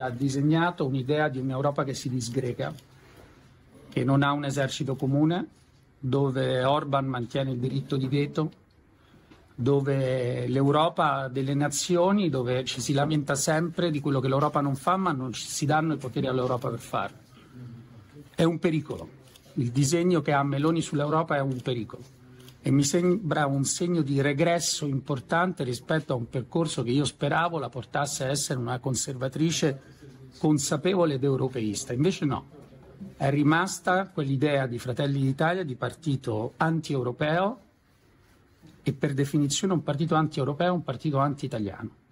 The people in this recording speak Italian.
ha disegnato un'idea di un'Europa che si disgrega, che non ha un esercito comune, dove Orban mantiene il diritto di veto, dove l'Europa delle nazioni, dove ci si lamenta sempre di quello che l'Europa non fa, ma non ci si danno i poteri all'Europa per farlo. È un pericolo. Il disegno che ha Meloni sull'Europa è un pericolo e mi sembra un segno di regresso importante rispetto a un percorso che io speravo la portasse a essere una conservatrice consapevole ed europeista. Invece no, è rimasta quell'idea di Fratelli d'Italia di partito anti-europeo e per definizione un partito anti-europeo è un partito anti-italiano.